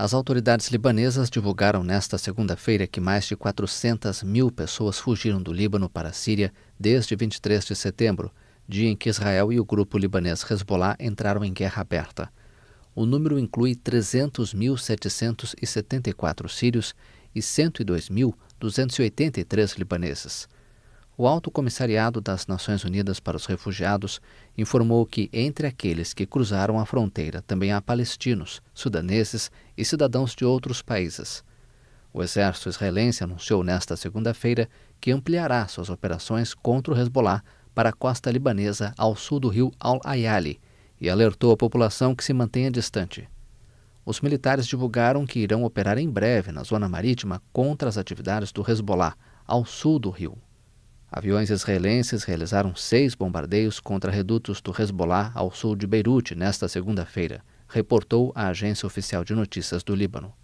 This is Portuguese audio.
As autoridades libanesas divulgaram nesta segunda-feira que mais de 400 mil pessoas fugiram do Líbano para a Síria desde 23 de setembro, dia em que Israel e o grupo libanês Hezbollah entraram em guerra aberta. O número inclui 300.774 sírios e 102.283 libaneses. O Alto Comissariado das Nações Unidas para os Refugiados informou que, entre aqueles que cruzaram a fronteira, também há palestinos, sudaneses e cidadãos de outros países. O exército israelense anunciou nesta segunda-feira que ampliará suas operações contra o Hezbollah para a costa libanesa ao sul do rio Al-Ayali e alertou a população que se mantenha distante. Os militares divulgaram que irão operar em breve na zona marítima contra as atividades do Hezbollah ao sul do rio Aviões israelenses realizaram seis bombardeios contra redutos do Hezbollah ao sul de Beirute nesta segunda-feira, reportou a agência oficial de notícias do Líbano.